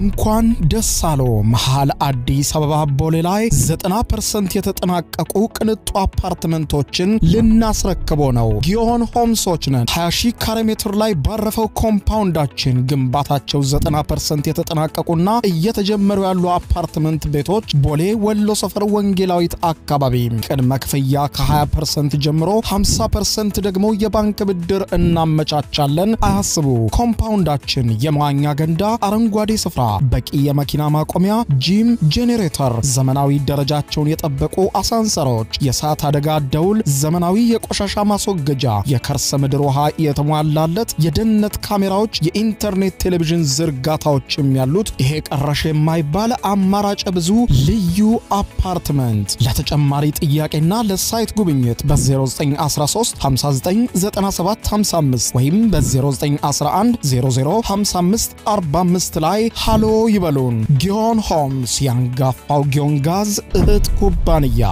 እንኳን ደስ አለው። መሀል አዲስ አበባ ቦሌ ላይ 90 ፐርሰንት የተጠናቀቁ ቅንጡ አፓርትመንቶችን ልናስረክቦ ነው። ጊዮን ሆምሶች ነን። 20 ካሬ ሜትር ላይ ባረፈው ኮምፓውንዳችን ግንባታቸው 90 ፐርሰንት የተጠናቀቁና እየተጀመሩ ያሉ አፓርትመንት ቤቶች ቦሌ ወሎ ሰፈር ወንጌላዊት አካባቢ ቅድመ ክፍያ ከ20 ፐርሰንት ጀምሮ 50 ፐርሰንት ደግሞ የባንክ ብድር እናመቻቻለን። አያስቡ። ኮምፓውንዳችን የመዋኛ ገንዳ፣ አረንጓዴ ስፍራ በቂ የመኪና ማቆሚያ፣ ጂም፣ ጄኔሬተር፣ ዘመናዊ ደረጃቸውን የጠበቁ አሳንሰሮች፣ የእሳት አደጋ ደውል፣ ዘመናዊ የቆሻሻ ማስወገጃ፣ የከርሰ ምድር ውሃ የተሟላለት፣ የደህንነት ካሜራዎች፣ የኢንተርኔት ቴሌቪዥን ዝርጋታዎችም ያሉት ይሄ ቀረሽ የማይባል አማራጭ ብዙ ልዩ አፓርትመንት። ለተጨማሪ ጥያቄና ለሳይት ጉብኝት በ0913 599755 ወይም በ0911 005545 ላይ ቃሉ ይበሉን። ጊዮን ሆምስ የአንጋፋው ጊዮን ጋዝ እህት ኩባንያ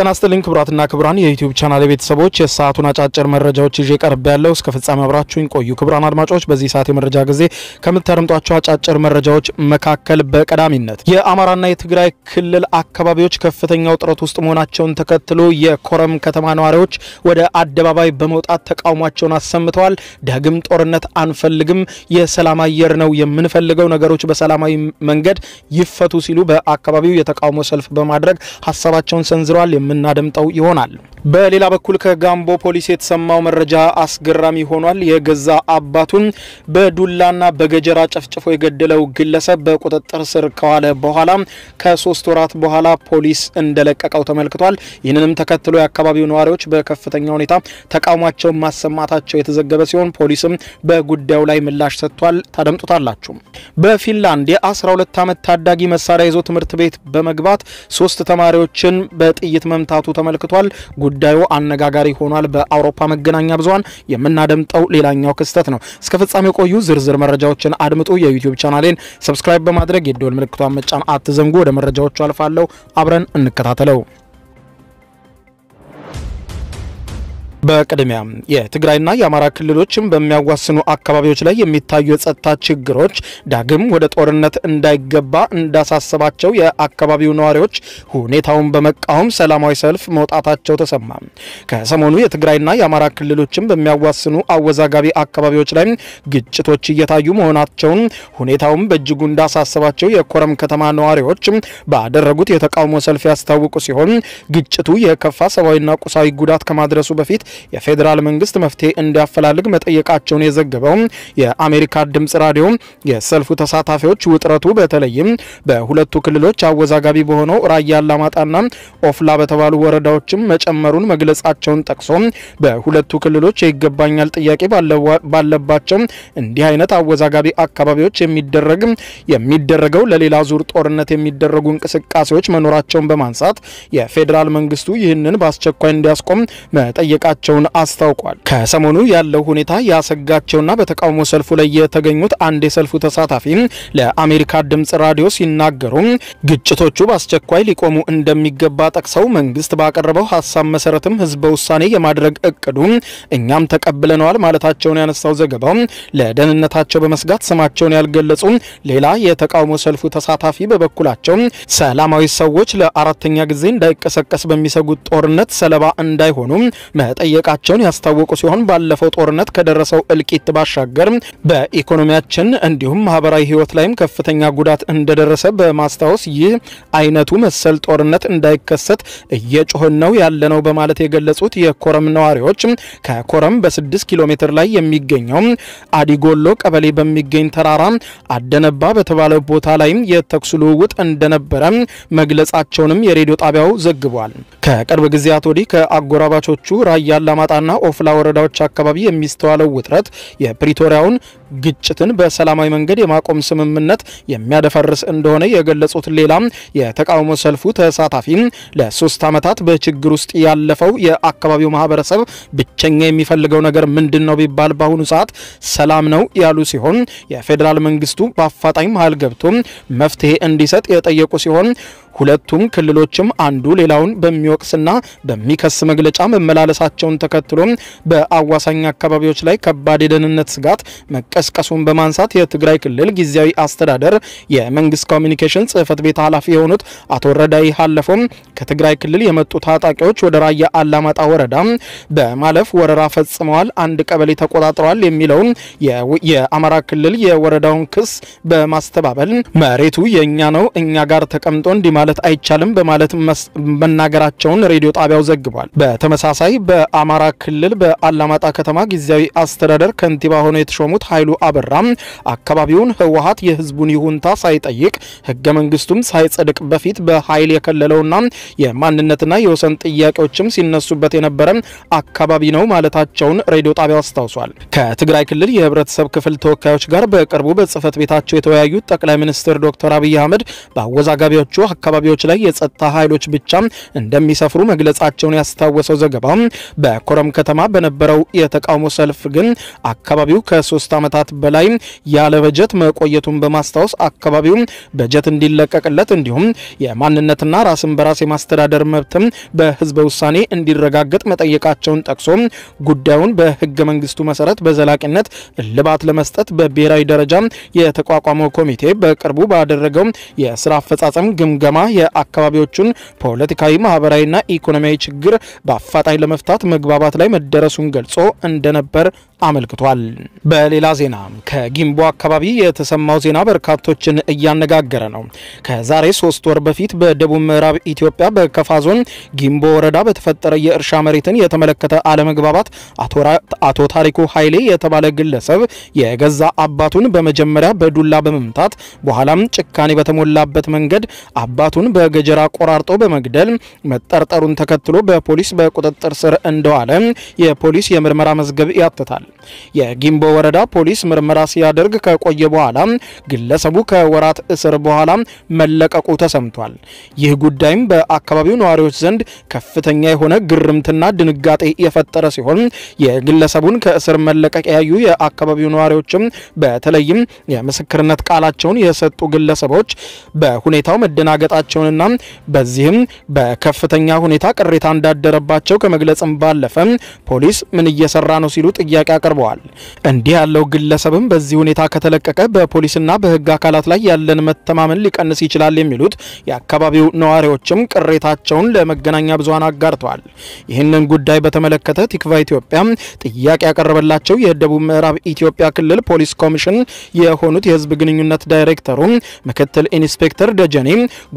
ጤና ይስጥልኝ ክቡራትና ክቡራን የዩቲዩብ ቻናል ቤተሰቦች የሰዓቱን አጫጭር መረጃዎች ይዤ ቀርብ ያለው እስከ ፍጻሜ አብራችሁኝ ቆዩ። ክቡራን አድማጮች በዚህ ሰዓት የመረጃ ጊዜ ከምታደምጧቸው አጫጭር መረጃዎች መካከል በቀዳሚነት የአማራና የትግራይ ክልል አካባቢዎች ከፍተኛ ውጥረት ውስጥ መሆናቸውን ተከትሎ የኮረም ከተማ ነዋሪዎች ወደ አደባባይ በመውጣት ተቃውሟቸውን አሰምተዋል። ዳግም ጦርነት አንፈልግም፣ የሰላም አየር ነው የምንፈልገው፣ ነገሮች በሰላማዊ መንገድ ይፈቱ ሲሉ በአካባቢው የተቃውሞ ሰልፍ በማድረግ ሀሳባቸውን ሰንዝረዋል። የምናደምጠው ይሆናል። በሌላ በኩል ከጋምቦ ፖሊስ የተሰማው መረጃ አስገራሚ ሆኗል። የገዛ አባቱን በዱላና በገጀራ ጨፍጭፎ የገደለው ግለሰብ በቁጥጥር ስር ከዋለ በኋላ ከሶስት ወራት በኋላ ፖሊስ እንደለቀቀው ተመልክቷል። ይህንንም ተከትሎ የአካባቢው ነዋሪዎች በከፍተኛ ሁኔታ ተቃውሟቸውን ማሰማታቸው የተዘገበ ሲሆን ፖሊስም በጉዳዩ ላይ ምላሽ ሰጥቷል። ታደምጡታላችሁ። በፊንላንድ የ12 ዓመት ታዳጊ መሳሪያ ይዞ ትምህርት ቤት በመግባት ሶስት ተማሪዎችን በጥይት መምታቱ ተመልክቷል። ጉዳዩ አነጋጋሪ ሆኗል። በአውሮፓ መገናኛ ብዙሃን የምናደምጠው ሌላኛው ክስተት ነው። እስከ ፍጻሜው ቆዩ። ዝርዝር መረጃዎችን አድምጡ። የዩቲዩብ ቻናሌን ሰብስክራይብ በማድረግ የደወል ምልክቷን መጫን አትዘንጉ። ወደ መረጃዎቹ አልፋለሁ። አብረን እንከታተለው። በቅድሚያ የትግራይና የአማራ ክልሎችን በሚያዋስኑ አካባቢዎች ላይ የሚታዩ የጸጥታ ችግሮች ዳግም ወደ ጦርነት እንዳይገባ እንዳሳሰባቸው የአካባቢው ነዋሪዎች ሁኔታውን በመቃወም ሰላማዊ ሰልፍ መውጣታቸው ተሰማ። ከሰሞኑ የትግራይና የአማራ ክልሎችን በሚያዋስኑ አወዛጋቢ አካባቢዎች ላይ ግጭቶች እየታዩ መሆናቸውን ሁኔታውን በእጅጉ እንዳሳሰባቸው የኮረም ከተማ ነዋሪዎች ባደረጉት የተቃውሞ ሰልፍ ያስታውቁ ሲሆን ግጭቱ የከፋ ሰብአዊና ቁሳዊ ጉዳት ከማድረሱ በፊት የፌዴራል መንግስት መፍትሄ እንዲያፈላልግ መጠየቃቸውን የዘገበው የአሜሪካ ድምጽ ራዲዮ የሰልፉ ተሳታፊዎች ውጥረቱ በተለይም በሁለቱ ክልሎች አወዛጋቢ በሆነው ራያ አላማጣና ኦፍላ በተባሉ ወረዳዎችም መጨመሩን መግለጻቸውን ጠቅሶ በሁለቱ ክልሎች የይገባኛል ጥያቄ ባለባቸው እንዲህ አይነት አወዛጋቢ አካባቢዎች የሚደረግ የሚደረገው ለሌላ ዙር ጦርነት የሚደረጉ እንቅስቃሴዎች መኖራቸውን በማንሳት የፌዴራል መንግስቱ ይህንን በአስቸኳይ እንዲያስቆም መጠየቃቸው መሆናቸውን አስታውቋል። ከሰሞኑ ያለው ሁኔታ ያሰጋቸውና በተቃውሞ ሰልፉ ላይ የተገኙት አንድ የሰልፉ ተሳታፊ ለአሜሪካ ድምፅ ራዲዮ ሲናገሩ ግጭቶቹ በአስቸኳይ ሊቆሙ እንደሚገባ ጠቅሰው መንግስት ባቀረበው ሀሳብ መሰረትም ህዝበ ውሳኔ የማድረግ እቅዱ እኛም ተቀብለነዋል ማለታቸውን ያነሳው ዘገባው ለደህንነታቸው በመስጋት ስማቸውን ያልገለጹ ሌላ የተቃውሞ ሰልፉ ተሳታፊ በበኩላቸው ሰላማዊ ሰዎች ለአራተኛ ጊዜ እንዳይቀሰቀስ በሚሰጉት ጦርነት ሰለባ እንዳይሆኑ መጠ መጠየቃቸውን ያስታወቁ ሲሆን ባለፈው ጦርነት ከደረሰው እልቂት ባሻገር በኢኮኖሚያችን እንዲሁም ማህበራዊ ህይወት ላይም ከፍተኛ ጉዳት እንደደረሰ በማስታወስ ይህ አይነቱ መሰል ጦርነት እንዳይከሰት እየጮህን ነው ያለነው በማለት የገለጹት የኮረም ነዋሪዎች ከኮረም በስድስት ኪሎ ሜትር ላይ የሚገኘው አዲጎሎ ቀበሌ በሚገኝ ተራራ አደነባ በተባለ ቦታ ላይም የተኩስ ልውውጥ እንደነበረ መግለጻቸውንም የሬዲዮ ጣቢያው ዘግቧል። ከቅርብ ጊዜያት ወዲህ ከአጎራባቾቹ ራያ አላማጣና ኦፍላ ወረዳዎች አካባቢ የሚስተዋለው ውጥረት የፕሪቶሪያውን ግጭትን በሰላማዊ መንገድ የማቆም ስምምነት የሚያደፈርስ እንደሆነ የገለጹት ሌላ የተቃውሞ ሰልፉ ተሳታፊ ለሶስት ዓመታት በችግር ውስጥ ያለፈው የአካባቢው ማህበረሰብ ብቸኛ የሚፈልገው ነገር ምንድን ነው ቢባል በአሁኑ ሰዓት ሰላም ነው ያሉ ሲሆን የፌዴራል መንግስቱ በአፋጣኝ መሀል ገብቶ መፍትሄ እንዲሰጥ የጠየቁ ሲሆን ሁለቱም ክልሎችም አንዱ ሌላውን በሚወቅስና በሚከስ መግለጫ መመላለሳቸውን ተከትሎ በአዋሳኝ አካባቢዎች ላይ ከባድ የደህንነት ስጋት መቀ መቀስቀሱን በማንሳት የትግራይ ክልል ጊዜያዊ አስተዳደር የመንግስት ኮሚኒኬሽን ጽህፈት ቤት ኃላፊ የሆኑት አቶ ረዳይ ሀለፎም ከትግራይ ክልል የመጡ ታጣቂዎች ወደ ራያ አላማጣ ወረዳ በማለፍ ወረራ ፈጽመዋል፣ አንድ ቀበሌ ተቆጣጥረዋል የሚለውን የአማራ ክልል የወረዳውን ክስ በማስተባበል መሬቱ የእኛ ነው እኛ ጋር ተቀምጦ እንዲህ ማለት አይቻልም በማለት መናገራቸውን ሬዲዮ ጣቢያው ዘግቧል። በተመሳሳይ በአማራ ክልል በአላማጣ ከተማ ጊዜያዊ አስተዳደር ከንቲባ ሆነው የተሾሙት ኃይሉ ታከሉ አበራም አካባቢውን ህወሀት የህዝቡን ይሁንታ ሳይጠይቅ ህገ መንግስቱም ሳይጸድቅ በፊት በኃይል የከለለውና የማንነትና የወሰን ጥያቄዎችም ሲነሱበት የነበረ አካባቢ ነው ማለታቸውን ሬዲዮ ጣቢያው አስታውሷል። ከትግራይ ክልል የህብረተሰብ ክፍል ተወካዮች ጋር በቅርቡ በጽህፈት ቤታቸው የተወያዩት ጠቅላይ ሚኒስትር ዶክተር አብይ አህመድ በአወዛጋቢዎቹ አካባቢዎች ላይ የጸጥታ ኃይሎች ብቻ እንደሚሰፍሩ መግለጻቸውን ያስታወሰው ዘገባ በኮረም ከተማ በነበረው የተቃውሞ ሰልፍ ግን አካባቢው ከሶስት ዓመታት ከዓመታት በላይ ያለ በጀት መቆየቱን በማስታወስ አካባቢው በጀት እንዲለቀቅለት እንዲሁም የማንነትና ራስን በራስ የማስተዳደር መብትም በህዝበ ውሳኔ እንዲረጋገጥ መጠየቃቸውን ጠቅሶ ጉዳዩን በህገ መንግስቱ መሰረት በዘላቂነት እልባት ለመስጠት በብሔራዊ ደረጃ የተቋቋመው ኮሚቴ በቅርቡ ባደረገው የስራ አፈጻጸም ግምገማ የአካባቢዎቹን ፖለቲካዊ፣ ማህበራዊና ኢኮኖሚያዊ ችግር በአፋጣኝ ለመፍታት መግባባት ላይ መደረሱን ገልጾ እንደነበር አመልክቷል። በሌላ ዜና ዜና ከጊምቦ አካባቢ የተሰማው ዜና በርካቶችን እያነጋገረ ነው። ከዛሬ ሶስት ወር በፊት በደቡብ ምዕራብ ኢትዮጵያ በከፋ ዞን ጊምቦ ወረዳ በተፈጠረ የእርሻ መሬትን የተመለከተ አለመግባባት አቶ ታሪኩ ኃይሌ የተባለ ግለሰብ የገዛ አባቱን በመጀመሪያ በዱላ በመምታት በኋላም ጭካኔ በተሞላበት መንገድ አባቱን በገጀራ ቆራርጦ በመግደል መጠርጠሩን ተከትሎ በፖሊስ በቁጥጥር ስር እንደዋለ የፖሊስ የምርመራ መዝገብ ያትታል። የጊምቦ ወረዳ ፖሊስ ፖሊስ ምርመራ ሲያደርግ ከቆየ በኋላ ግለሰቡ ከወራት እስር በኋላ መለቀቁ ተሰምቷል። ይህ ጉዳይም በአካባቢው ነዋሪዎች ዘንድ ከፍተኛ የሆነ ግርምትና ድንጋጤ የፈጠረ ሲሆን የግለሰቡን ከእስር መለቀቅ ያዩ የአካባቢው ነዋሪዎችም በተለይም የምስክርነት ቃላቸውን የሰጡ ግለሰቦች በሁኔታው መደናገጣቸውንና በዚህም በከፍተኛ ሁኔታ ቅሬታ እንዳደረባቸው ከመግለጽም ባለፈ ፖሊስ ምን እየሰራ ነው ሲሉ ጥያቄ አቅርበዋል። እንዲህ ያለው ግለ ግለሰብም በዚህ ሁኔታ ከተለቀቀ በፖሊስና በህግ አካላት ላይ ያለን መተማመን ሊቀንስ ይችላል የሚሉት የአካባቢው ነዋሪዎችም ቅሬታቸውን ለመገናኛ ብዙሀን አጋርተዋል። ይህንን ጉዳይ በተመለከተ ቲክቫ ኢትዮጵያ ጥያቄ ያቀረበላቸው የደቡብ ምዕራብ ኢትዮጵያ ክልል ፖሊስ ኮሚሽን የሆኑት የህዝብ ግንኙነት ዳይሬክተሩ ምክትል ኢንስፔክተር ደጀኔ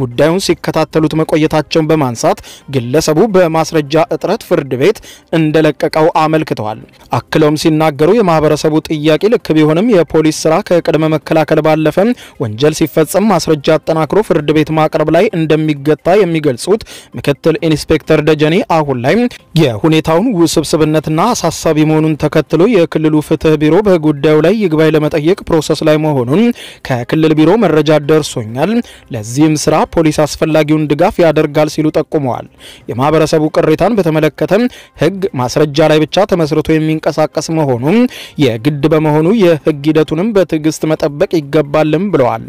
ጉዳዩን ሲከታተሉት መቆየታቸውን በማንሳት ግለሰቡ በማስረጃ እጥረት ፍርድ ቤት እንደለቀቀው አመልክተዋል። አክለውም ሲናገሩ የማህበረሰቡ ጥያቄ ልክ ቢሆንም የፖሊስ ስራ ከቅድመ መከላከል ባለፈ ወንጀል ሲፈጸም ማስረጃ አጠናክሮ ፍርድ ቤት ማቅረብ ላይ እንደሚገታ የሚገልጹት ምክትል ኢንስፔክተር ደጀኔ አሁን ላይ የሁኔታውን ውስብስብነትና አሳሳቢ መሆኑን ተከትሎ የክልሉ ፍትህ ቢሮ በጉዳዩ ላይ ይግባኝ ለመጠየቅ ፕሮሰስ ላይ መሆኑን ከክልል ቢሮ መረጃ ደርሶኛል። ለዚህም ስራ ፖሊስ አስፈላጊውን ድጋፍ ያደርጋል ሲሉ ጠቁመዋል። የማህበረሰቡ ቅሬታን በተመለከተ ህግ ማስረጃ ላይ ብቻ ተመስርቶ የሚንቀሳቀስ መሆኑን የግድ በመሆኑ በመሆኑ የህግ ሂደቱንም በትዕግስት መጠበቅ ይገባልም ብለዋል።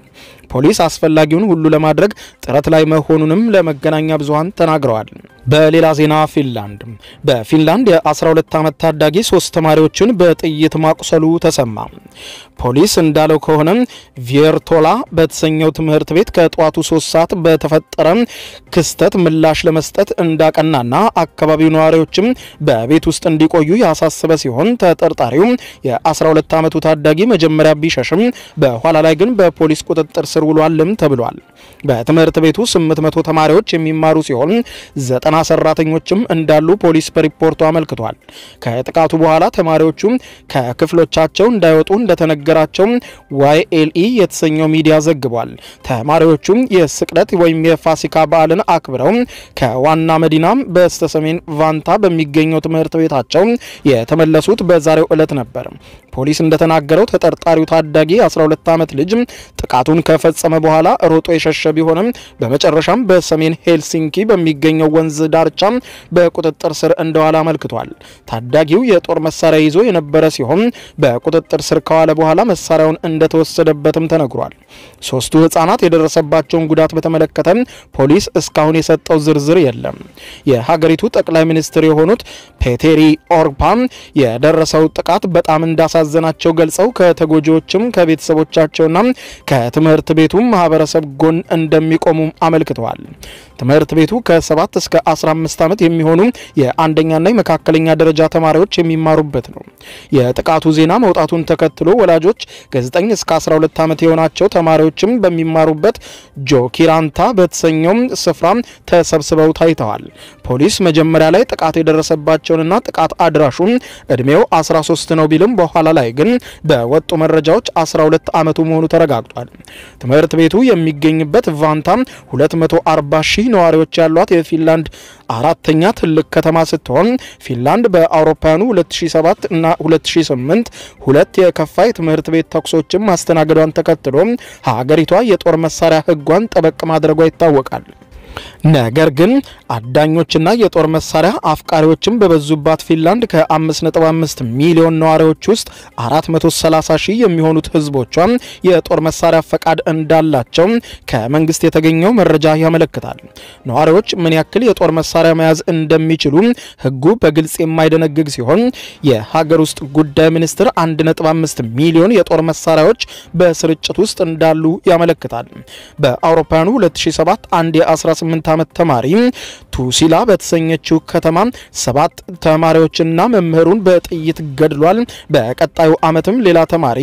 ፖሊስ አስፈላጊውን ሁሉ ለማድረግ ጥረት ላይ መሆኑንም ለመገናኛ ብዙሃን ተናግረዋል። በሌላ ዜና ፊንላንድ በፊንላንድ የ12 ዓመት ታዳጊ ሶስት ተማሪዎችን በጥይት ማቁሰሉ ተሰማ። ፖሊስ እንዳለው ከሆነ ቪየርቶላ በተሰኘው ትምህርት ቤት ከጠዋቱ ሶስት ሰዓት በተፈጠረ ክስተት ምላሽ ለመስጠት እንዳቀናና አካባቢው ነዋሪዎችም በቤት ውስጥ እንዲቆዩ ያሳሰበ ሲሆን ተጠርጣሪው የ12 ዓመቱ ታዳጊ መጀመሪያ ቢሸሽም በኋላ ላይ ግን በፖሊስ ቁጥጥር ስር ስር ውሏልም ተብሏል። በትምህርት ቤቱ 800 ተማሪዎች የሚማሩ ሲሆን ዘጠና ሰራተኞችም እንዳሉ ፖሊስ በሪፖርቱ አመልክቷል። ከጥቃቱ በኋላ ተማሪዎቹ ከክፍሎቻቸው እንዳይወጡ እንደተነገራቸው ዋይኤልኢ የተሰኘው ሚዲያ ዘግቧል። ተማሪዎቹ የስቅለት ወይም የፋሲካ በዓልን አክብረው ከዋና መዲና በስተሰሜን ቫንታ በሚገኘው ትምህርት ቤታቸው የተመለሱት በዛሬው ዕለት ነበር። ፖሊስ እንደተናገረው ተጠርጣሪው ታዳጊ 12 ዓመት ልጅ ጥቃቱን ከፈጸመ በኋላ ሮጦ የሸ እየሸሸ ቢሆንም በመጨረሻም በሰሜን ሄልሲንኪ በሚገኘው ወንዝ ዳርቻ በቁጥጥር ስር እንደዋለ አመልክቷል። ታዳጊው የጦር መሳሪያ ይዞ የነበረ ሲሆን በቁጥጥር ስር ከዋለ በኋላ መሳሪያውን እንደተወሰደበትም ተነግሯል። ሶስቱ ህጻናት የደረሰባቸውን ጉዳት በተመለከተ ፖሊስ እስካሁን የሰጠው ዝርዝር የለም። የሀገሪቱ ጠቅላይ ሚኒስትር የሆኑት ፔቴሪ ኦርፓ የደረሰው ጥቃት በጣም እንዳሳዘናቸው ገልጸው ከተጎጂዎችም ከቤተሰቦቻቸውና ከትምህርት ቤቱም ማህበረሰብ ጎን እንደሚቆሙ አመልክተዋል። ትምህርት ቤቱ ከ7 እስከ 15 ዓመት የሚሆኑ የአንደኛና የመካከለኛ ደረጃ ተማሪዎች የሚማሩበት ነው። የጥቃቱ ዜና መውጣቱን ተከትሎ ወላጆች ከ9 እስከ 12 ዓመት የሆናቸው ተማሪዎችም በሚማሩበት ጆኪራንታ በተሰኘው ስፍራ ተሰብስበው ታይተዋል። ፖሊስ መጀመሪያ ላይ ጥቃት የደረሰባቸውንና ጥቃት አድራሹን እድሜው 13 ነው ቢልም በኋላ ላይ ግን በወጡ መረጃዎች 12 ዓመቱ መሆኑ ተረጋግጧል። ትምህርት ቤቱ የሚገኘው የሚገኝበት ቫንታ 240 ሺህ ነዋሪዎች ያሏት የፊንላንድ አራተኛ ትልቅ ከተማ ስትሆን ፊንላንድ በአውሮፓውያኑ 2007 እና 2008 ሁለት የከፋ የትምህርት ቤት ተኩሶችን ማስተናገዷን ተከትሎ ሀገሪቷ የጦር መሳሪያ ሕጓን ጠበቅ ማድረጓ ይታወቃል። ነገር ግን አዳኞችና የጦር መሳሪያ አፍቃሪዎችም በበዙባት ፊንላንድ ከ5.5 ሚሊዮን ነዋሪዎች ውስጥ 430 ሺህ የሚሆኑት ህዝቦቿ የጦር መሳሪያ ፈቃድ እንዳላቸው ከመንግስት የተገኘው መረጃ ያመለክታል። ነዋሪዎች ምን ያክል የጦር መሳሪያ መያዝ እንደሚችሉ ህጉ በግልጽ የማይደነግግ ሲሆን የሀገር ውስጥ ጉዳይ ሚኒስቴር 1.5 ሚሊዮን የጦር መሳሪያዎች በስርጭት ውስጥ እንዳሉ ያመለክታል። በአውሮፓውያኑ 2007 አንድ የ 18 ዓመት ተማሪ ቱሲላ በተሰኘችው ከተማ ሰባት ተማሪዎችና መምህሩን በጥይት ገድሏል። በቀጣዩ ዓመትም ሌላ ተማሪ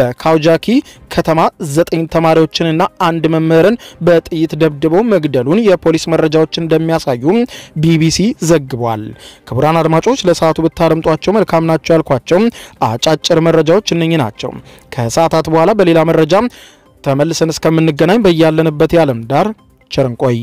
በካውጃኪ ከተማ ዘጠኝ ተማሪዎችንና አንድ መምህርን በጥይት ደብድቦ መግደሉን የፖሊስ መረጃዎች እንደሚያሳዩ ቢቢሲ ዘግቧል። ክቡራን አድማጮች ለሰዓቱ ብታደምጧቸው መልካም ናቸው ያልኳቸው አጫጭር መረጃዎች እነኚህ ናቸው። ከሰዓታት በኋላ በሌላ መረጃ ተመልሰን እስከምንገናኝ በያለንበት የዓለም ዳር ጭርንቆይ